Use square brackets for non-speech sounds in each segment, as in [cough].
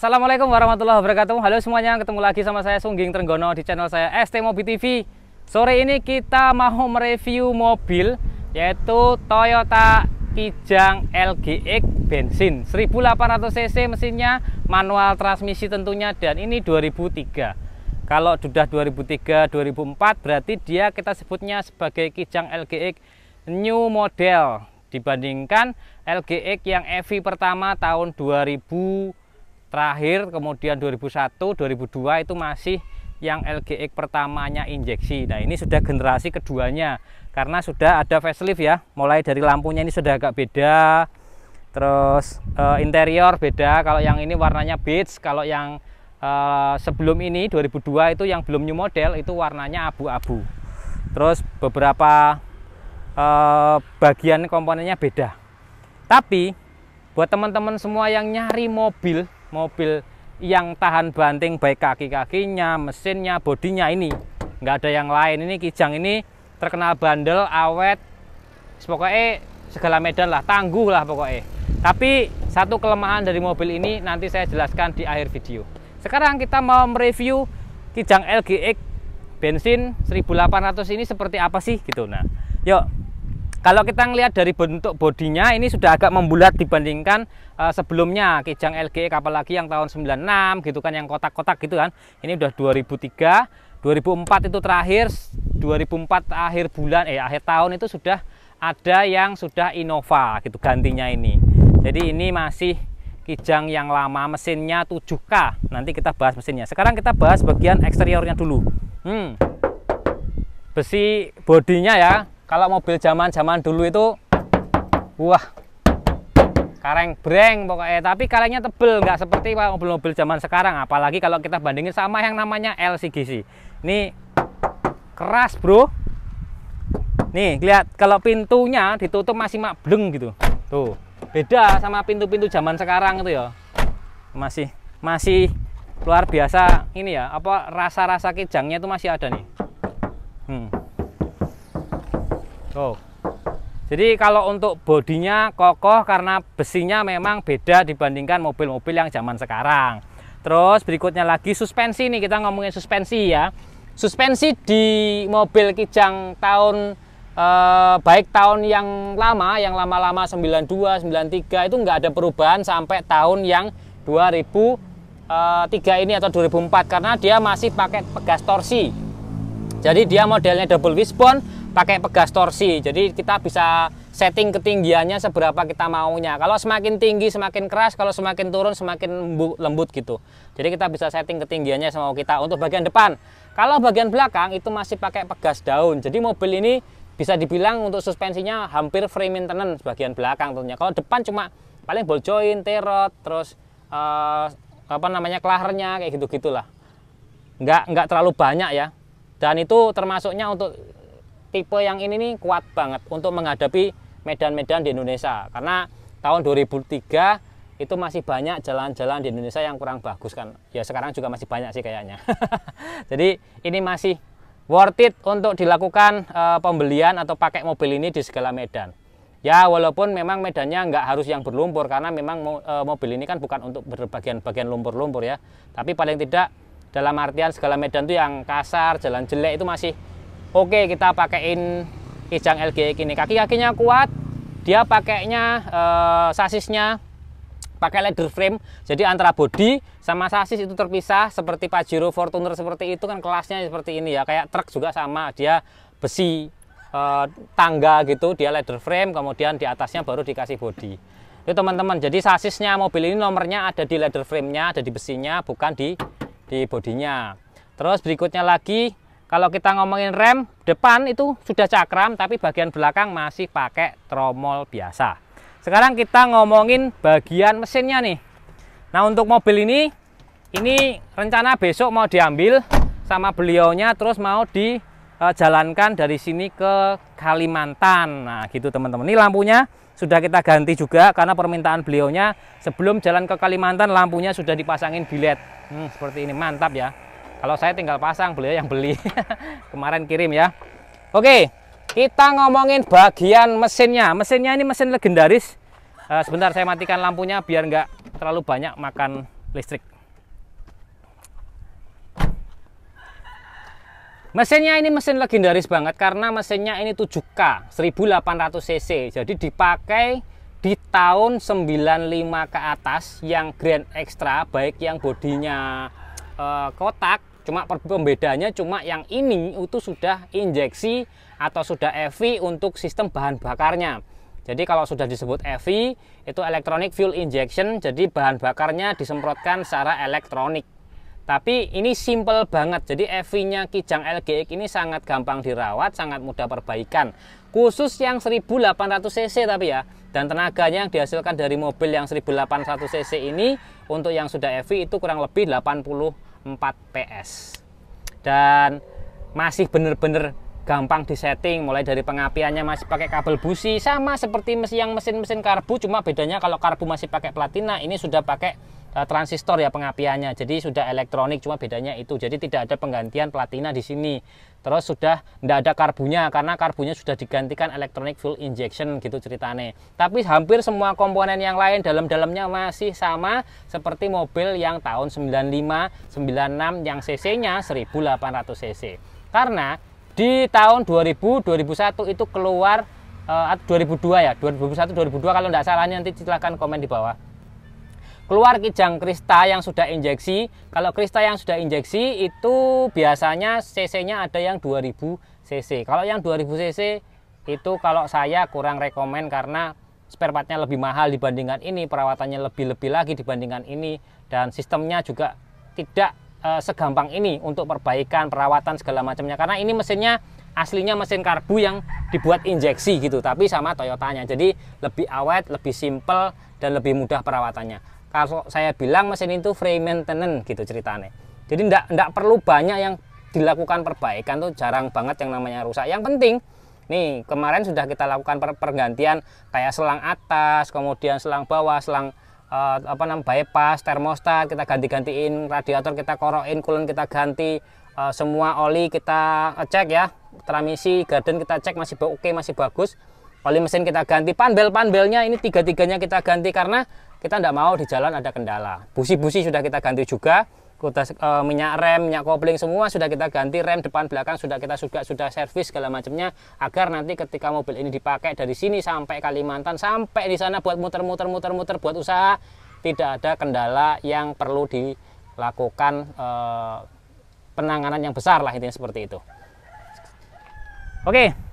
Assalamualaikum warahmatullahi wabarakatuh Halo semuanya, ketemu lagi sama saya Sungging Trenggono di channel saya ST Mobi TV Sore ini kita mau mereview mobil yaitu Toyota Kijang LGX bensin 1800cc mesinnya, manual transmisi tentunya dan ini 2003 Kalau sudah 2003, 2004 berarti dia kita sebutnya sebagai Kijang LGX new model dibandingkan LGX yang EV pertama tahun 2000 terakhir kemudian 2001 2002 itu masih yang LGX pertamanya injeksi nah ini sudah generasi keduanya karena sudah ada facelift ya mulai dari lampunya ini sudah agak beda terus e, interior beda kalau yang ini warnanya beige kalau yang e, sebelum ini 2002 itu yang belum new model itu warnanya abu-abu terus beberapa e, bagian komponennya beda tapi buat teman-teman semua yang nyari mobil mobil yang tahan banting baik kaki-kakinya, mesinnya, bodinya ini nggak ada yang lain ini Kijang ini terkenal bandel, awet pokoknya segala medan lah, tangguh lah pokoknya tapi satu kelemahan dari mobil ini nanti saya jelaskan di akhir video sekarang kita mau mereview Kijang LGX bensin 1800 ini seperti apa sih gitu nah yuk kalau kita ngelihat dari bentuk bodinya ini sudah agak membulat dibandingkan uh, sebelumnya Kijang LGE kapal lagi yang tahun 96 gitu kan yang kotak-kotak gitu kan. Ini udah 2003, 2004 itu terakhir 2004 akhir bulan eh akhir tahun itu sudah ada yang sudah Innova gitu gantinya ini. Jadi ini masih kijang yang lama mesinnya 7K nanti kita bahas mesinnya sekarang kita bahas bagian eksteriornya dulu hmm. besi bodinya ya kalau mobil zaman-zaman dulu itu wah kareng breng pokoknya tapi karengnya tebel nggak seperti mobil-mobil zaman sekarang apalagi kalau kita bandingin sama yang namanya LCGC ini keras bro nih lihat kalau pintunya ditutup masih mak gitu tuh beda sama pintu-pintu zaman sekarang itu ya masih masih luar biasa ini ya apa rasa-rasa kijangnya itu masih ada nih hmm. Tuh. Jadi kalau untuk bodinya kokoh karena besinya memang beda dibandingkan mobil-mobil yang zaman sekarang. Terus berikutnya lagi suspensi nih kita ngomongin suspensi ya. Suspensi di mobil Kijang tahun eh, baik tahun yang lama, yang lama-lama 92, 93 itu nggak ada perubahan sampai tahun yang 2003 eh, ini atau 2004 karena dia masih pakai pegas torsi. Jadi dia modelnya double wishbone pakai pegas torsi. Jadi kita bisa setting ketinggiannya seberapa kita maunya. Kalau semakin tinggi semakin keras, kalau semakin turun semakin lembut gitu. Jadi kita bisa setting ketinggiannya sama kita untuk bagian depan. Kalau bagian belakang itu masih pakai pegas daun. Jadi mobil ini bisa dibilang untuk suspensinya hampir free maintenance bagian belakang tentunya. Kalau depan cuma paling ball joint, terot, terus uh, apa namanya klarnya kayak gitu-gitulah. Nggak nggak terlalu banyak ya. Dan itu termasuknya untuk tipe yang ini nih kuat banget untuk menghadapi medan-medan di Indonesia karena tahun 2003 itu masih banyak jalan-jalan di Indonesia yang kurang bagus kan ya sekarang juga masih banyak sih kayaknya [laughs] jadi ini masih worth it untuk dilakukan e, pembelian atau pakai mobil ini di segala medan ya walaupun memang medannya nggak harus yang berlumpur karena memang mo, e, mobil ini kan bukan untuk berbagian-bagian lumpur-lumpur ya tapi paling tidak dalam artian segala medan itu yang kasar jalan jelek itu masih oke kita pakaiin Kijang LGX e ini kaki-kakinya kuat dia pakainya eh, sasisnya pakai leather frame jadi antara body sama sasis itu terpisah seperti Pajero Fortuner seperti itu kan kelasnya seperti ini ya kayak truk juga sama dia besi eh, tangga gitu dia leather frame kemudian di atasnya baru dikasih body itu teman-teman jadi sasisnya mobil ini nomornya ada di leather frame-nya ada di besinya bukan di di bodinya terus berikutnya lagi kalau kita ngomongin rem depan itu sudah cakram tapi bagian belakang masih pakai tromol biasa. Sekarang kita ngomongin bagian mesinnya nih. Nah, untuk mobil ini ini rencana besok mau diambil sama beliaunya terus mau dijalankan e, dari sini ke Kalimantan. Nah, gitu teman-teman. Ini lampunya sudah kita ganti juga karena permintaan beliaunya sebelum jalan ke Kalimantan lampunya sudah dipasangin bilet. Hmm, seperti ini mantap ya. Kalau saya tinggal pasang, beliau yang beli. [laughs] Kemarin kirim ya. Oke, kita ngomongin bagian mesinnya. Mesinnya ini mesin legendaris. Uh, sebentar saya matikan lampunya biar nggak terlalu banyak makan listrik. Mesinnya ini mesin legendaris banget karena mesinnya ini 7K 1800 cc. Jadi dipakai di tahun 95 ke atas yang Grand Extra baik yang bodinya e, kotak Cuma pembedanya cuma yang ini itu sudah injeksi atau sudah EV untuk sistem bahan bakarnya. Jadi kalau sudah disebut EV itu electronic fuel injection, jadi bahan bakarnya disemprotkan secara elektronik. Tapi ini simple banget. Jadi EV-nya Kijang LGX ini sangat gampang dirawat, sangat mudah perbaikan. Khusus yang 1800 cc tapi ya. Dan tenaganya yang dihasilkan dari mobil yang 1800 cc ini untuk yang sudah EV itu kurang lebih 80 4 PS dan masih benar-benar gampang disetting mulai dari pengapiannya masih pakai kabel busi sama seperti yang mesin-mesin karbu cuma bedanya kalau karbu masih pakai platina ini sudah pakai Eh, transistor ya pengapiannya. Jadi sudah elektronik cuma bedanya itu. Jadi tidak ada penggantian platina di sini. Terus sudah tidak ada karbunya karena karbunya sudah digantikan electronic fuel injection gitu ceritane. Tapi hampir semua komponen yang lain dalam-dalamnya masih sama seperti mobil yang tahun 95, 96 yang cc-nya 1800 cc. Karena di tahun 2000, 2001 itu keluar 2002 eh, ya, 2001, 2002 kalau tidak salahnya nanti silahkan komen di bawah keluar kijang krista yang sudah injeksi. Kalau krista yang sudah injeksi itu biasanya cc-nya ada yang 2000 cc. Kalau yang 2000 cc itu kalau saya kurang rekomen karena spare partnya lebih mahal dibandingkan ini, perawatannya lebih-lebih lagi dibandingkan ini dan sistemnya juga tidak e, segampang ini untuk perbaikan, perawatan segala macamnya. Karena ini mesinnya aslinya mesin karbu yang dibuat injeksi gitu, tapi sama Toyotanya. Jadi lebih awet, lebih simple dan lebih mudah perawatannya kalau saya bilang mesin itu free maintenance gitu ceritanya jadi ndak ndak perlu banyak yang dilakukan perbaikan tuh jarang banget yang namanya rusak yang penting nih kemarin sudah kita lakukan per pergantian kayak selang atas kemudian selang bawah selang uh, apa namanya bypass termostat kita ganti-gantiin radiator kita korokin coolant kita ganti uh, semua oli kita cek ya transmisi garden kita cek masih oke okay, masih bagus oli mesin kita ganti panbel panbelnya ini tiga tiganya kita ganti karena kita tidak mau di jalan ada kendala busi-busi sudah kita ganti juga kutas e, eh, minyak rem minyak kopling semua sudah kita ganti rem depan belakang sudah kita juga sudah servis segala macamnya agar nanti ketika mobil ini dipakai dari sini sampai Kalimantan sampai di sana buat muter-muter muter-muter buat usaha tidak ada kendala yang perlu dilakukan e, penanganan yang besar lah intinya seperti itu oke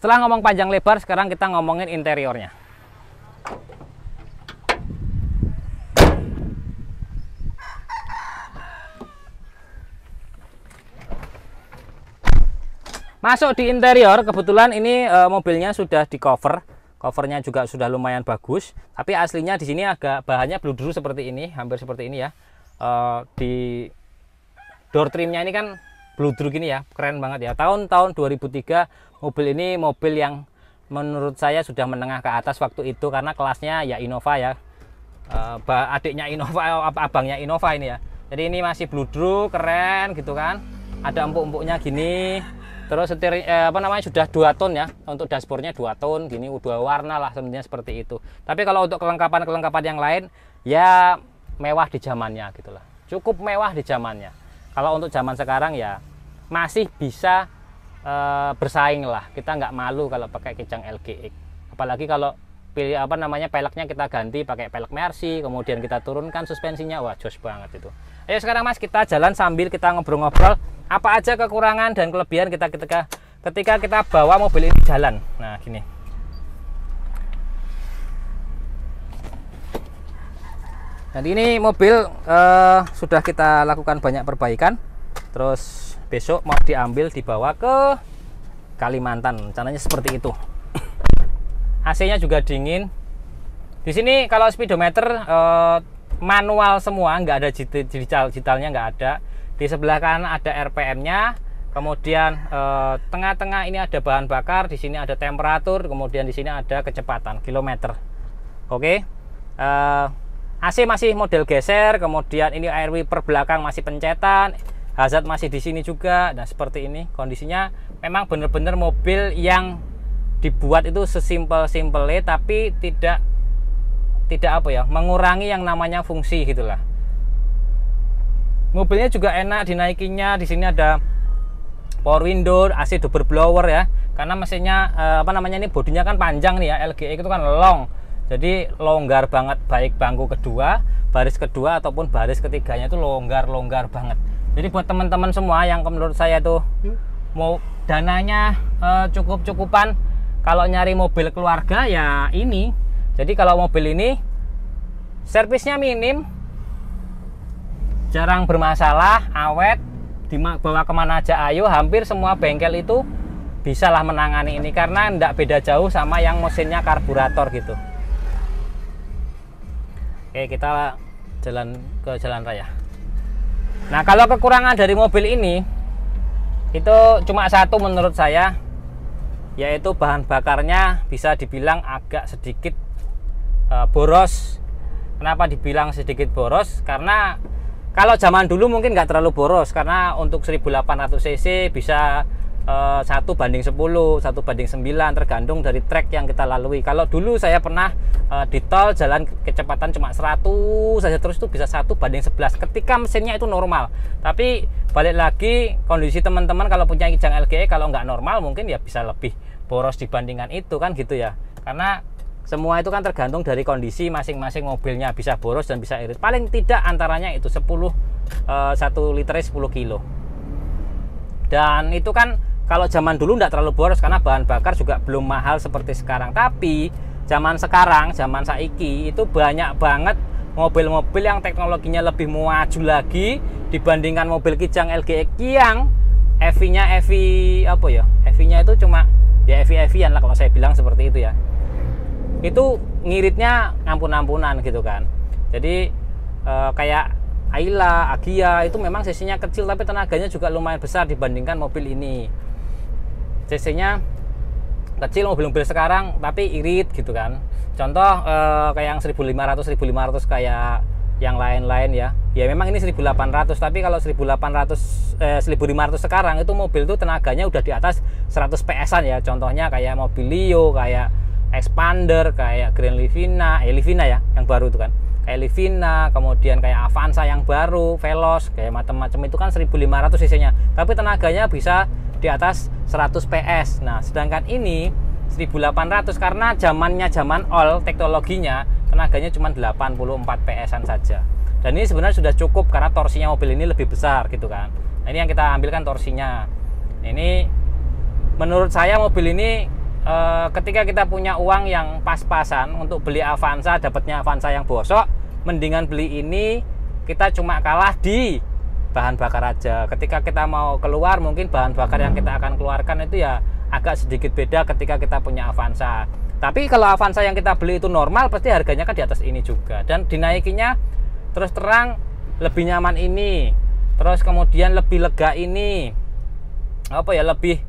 setelah ngomong panjang lebar, sekarang kita ngomongin interiornya. Masuk di interior, kebetulan ini e, mobilnya sudah di cover. Covernya juga sudah lumayan bagus, tapi aslinya di sini agak bahannya bludru seperti ini, hampir seperti ini ya. E, di door trimnya ini kan blue ini ya keren banget ya tahun-tahun 2003 mobil ini mobil yang menurut saya sudah menengah ke atas waktu itu karena kelasnya ya Innova ya uh, adiknya Innova [laughs] abangnya Innova ini ya jadi ini masih bludru keren gitu kan ada empuk-empuknya gini terus setir eh, apa namanya sudah dua ton ya untuk dashboardnya dua ton gini dua warna lah sebenarnya seperti itu tapi kalau untuk kelengkapan-kelengkapan yang lain ya mewah di zamannya gitulah cukup mewah di zamannya kalau untuk zaman sekarang ya masih bisa e, bersaing lah kita nggak malu kalau pakai kijang LGX apalagi kalau pilih apa namanya peleknya kita ganti pakai pelek Mercy kemudian kita turunkan suspensinya wah jos banget itu ayo sekarang mas kita jalan sambil kita ngobrol-ngobrol apa aja kekurangan dan kelebihan kita ketika ketika kita bawa mobil ini jalan nah gini jadi ini mobil eh, sudah kita lakukan banyak perbaikan terus besok mau diambil dibawa ke Kalimantan caranya seperti itu AC-nya juga dingin di sini kalau speedometer eh, manual semua nggak ada digital digitalnya nggak ada di sebelah kanan ada RPM-nya kemudian eh, tengah-tengah ini ada bahan bakar di sini ada temperatur kemudian di sini ada kecepatan kilometer oke okay? Eh, AC masih model geser kemudian ini air per belakang masih pencetan hazard masih di sini juga dan nah, seperti ini kondisinya memang benar-benar mobil yang dibuat itu sesimpel-simpelnya tapi tidak tidak apa ya mengurangi yang namanya fungsi gitulah mobilnya juga enak dinaikinya di sini ada power window AC double blower ya karena mesinnya eh, apa namanya ini bodinya kan panjang nih ya LGE itu kan long jadi longgar banget baik bangku kedua baris kedua ataupun baris ketiganya itu longgar longgar banget jadi buat teman-teman semua yang menurut saya tuh hmm. mau dananya uh, eh, cukup cukupan kalau nyari mobil keluarga ya ini jadi kalau mobil ini servisnya minim jarang bermasalah awet dibawa kemana aja ayo hampir semua bengkel itu bisalah menangani ini karena tidak beda jauh sama yang mesinnya karburator gitu oke kita jalan ke jalan raya Nah, kalau kekurangan dari mobil ini itu cuma satu menurut saya yaitu bahan bakarnya bisa dibilang agak sedikit e, boros. Kenapa dibilang sedikit boros? Karena kalau zaman dulu mungkin nggak terlalu boros karena untuk 1800 cc bisa Eh, satu banding 10, satu banding 9 tergantung dari trek yang kita lalui. Kalau dulu saya pernah uh, di tol jalan kecepatan cuma 100 saja terus itu bisa satu banding 11 ketika mesinnya itu normal. Tapi balik lagi kondisi teman-teman kalau punya kijang LGE kalau nggak normal mungkin ya bisa lebih boros dibandingkan itu kan gitu ya. Karena semua itu kan tergantung dari kondisi masing-masing mobilnya bisa boros dan bisa irit. Paling tidak antaranya itu 10 uh, 1 liter 10 kilo. Dan itu kan kalau zaman dulu tidak terlalu boros karena bahan bakar juga belum mahal seperti sekarang tapi zaman sekarang zaman saiki itu banyak banget mobil-mobil yang teknologinya lebih maju lagi dibandingkan mobil kijang LGX yang EV-nya EV apa ya EV-nya itu cuma ya EV EV-an lah kalau saya bilang seperti itu ya itu ngiritnya ampun-ampunan gitu kan jadi e, kayak Ayla, Agia itu memang sisinya kecil tapi tenaganya juga lumayan besar dibandingkan mobil ini cc-nya kecil mobil-mobil sekarang tapi irit gitu kan contoh eh, kayak yang 1500 1500 kayak yang lain-lain ya ya memang ini 1800 tapi kalau 1800 eh, 1500 sekarang itu mobil itu tenaganya udah di atas 100 PS-an ya contohnya kayak mobil Leo kayak Expander kayak Grand Livina eh Livina ya yang baru itu kan kayak Livina kemudian kayak Avanza yang baru Veloz kayak macam-macam itu kan 1500 cc-nya tapi tenaganya bisa di atas 100 PS. Nah, sedangkan ini 1800 karena zamannya zaman all teknologinya tenaganya cuma 84 PS-an saja. Dan ini sebenarnya sudah cukup karena torsinya mobil ini lebih besar gitu kan. Nah, ini yang kita ambilkan torsinya. Ini menurut saya mobil ini e, ketika kita punya uang yang pas-pasan untuk beli Avanza dapatnya Avanza yang bosok, mendingan beli ini kita cuma kalah di bahan bakar aja. Ketika kita mau keluar mungkin bahan bakar yang kita akan keluarkan itu ya agak sedikit beda ketika kita punya Avanza. Tapi kalau Avanza yang kita beli itu normal pasti harganya kan di atas ini juga dan dinaikinya terus terang lebih nyaman ini. Terus kemudian lebih lega ini. Apa ya lebih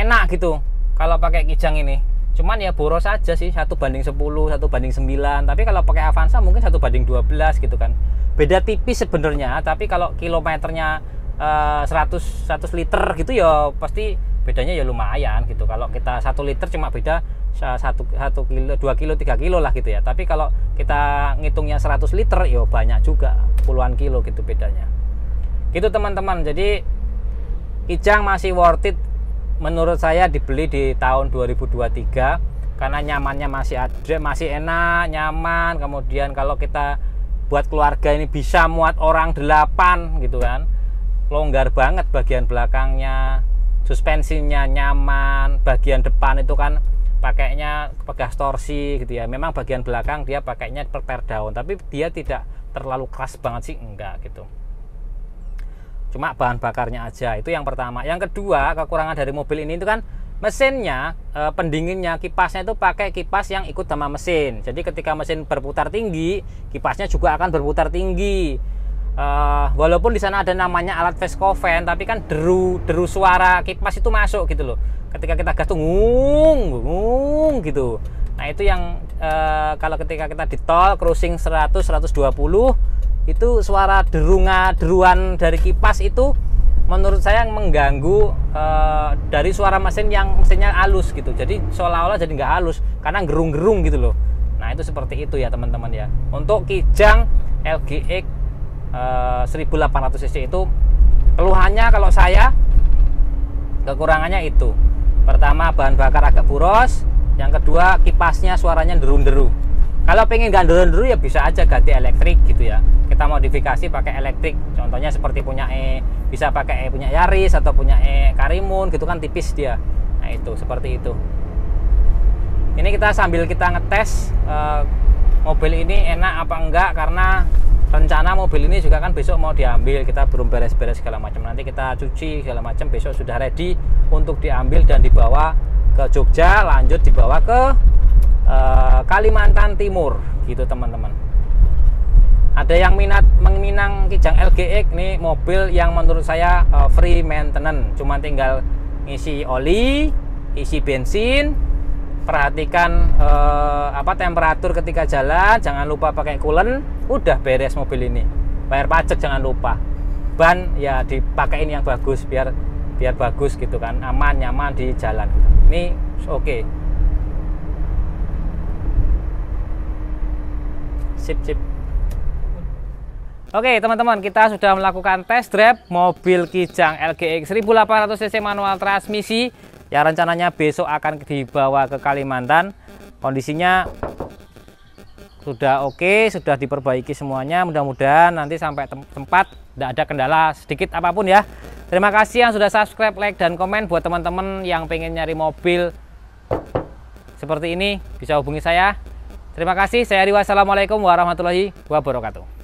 enak gitu kalau pakai Kijang ini. Cuman ya boros aja sih satu banding 10, satu banding 9. Tapi kalau pakai Avanza mungkin satu banding 12 gitu kan beda tipis sebenarnya tapi kalau kilometernya uh, 100 100 liter gitu ya pasti bedanya ya lumayan gitu kalau kita satu liter cuma beda satu satu kilo dua kilo tiga kilo lah gitu ya tapi kalau kita ngitungnya 100 liter ya banyak juga puluhan kilo gitu bedanya gitu teman-teman jadi Kijang masih worth it menurut saya dibeli di tahun 2023 karena nyamannya masih ada masih enak nyaman kemudian kalau kita buat keluarga ini bisa muat orang 8 gitu kan longgar banget bagian belakangnya suspensinya nyaman bagian depan itu kan pakainya pegas torsi gitu ya memang bagian belakang dia pakainya per daun tapi dia tidak terlalu keras banget sih enggak gitu cuma bahan bakarnya aja itu yang pertama yang kedua kekurangan dari mobil ini itu kan mesinnya e, pendinginnya kipasnya itu pakai kipas yang ikut sama mesin jadi ketika mesin berputar tinggi kipasnya juga akan berputar tinggi e, walaupun di sana ada namanya alat Vescoven, tapi kan deru deru suara kipas itu masuk gitu loh ketika kita gas tuh ngung ngung gitu nah itu yang e, kalau ketika kita di tol cruising 100 120 itu suara derunga deruan dari kipas itu menurut saya yang mengganggu uh, dari suara mesin yang mesinnya halus gitu jadi seolah-olah jadi nggak halus karena gerung-gerung gitu loh nah itu seperti itu ya teman-teman ya untuk Kijang LGX uh, 1800 cc itu keluhannya kalau saya kekurangannya itu pertama bahan bakar agak boros yang kedua kipasnya suaranya deru-deru kalau pengen nggak deru-deru ya bisa aja ganti elektrik gitu ya kita modifikasi pakai elektrik contohnya seperti punya e bisa pakai e punya Yaris atau punya e Karimun gitu kan tipis dia nah itu seperti itu ini kita sambil kita ngetes e, mobil ini enak apa enggak karena rencana mobil ini juga kan besok mau diambil kita belum beres-beres segala macam nanti kita cuci segala macam besok sudah ready untuk diambil dan dibawa ke Jogja lanjut dibawa ke e, Kalimantan Timur gitu teman-teman ada yang minat menginang Kijang LGX ini mobil yang menurut saya eh, free maintenance cuma tinggal ngisi oli isi bensin perhatikan uh, apa temperatur ketika jalan jangan lupa pakai coolant udah beres mobil ini bayar pajak jangan lupa ban ya dipakein yang bagus biar biar bagus gitu kan aman nyaman di jalan gitu. ini oke okay. sip sip Oke teman-teman kita sudah melakukan test drive mobil Kijang LGX 1800 cc manual transmisi yang rencananya besok akan dibawa ke Kalimantan kondisinya sudah oke sudah diperbaiki semuanya mudah-mudahan nanti sampai tempat tidak ada kendala sedikit apapun ya terima kasih yang sudah subscribe like dan komen buat teman-teman yang pengen nyari mobil seperti ini bisa hubungi saya terima kasih saya Ari wassalamualaikum warahmatullahi wabarakatuh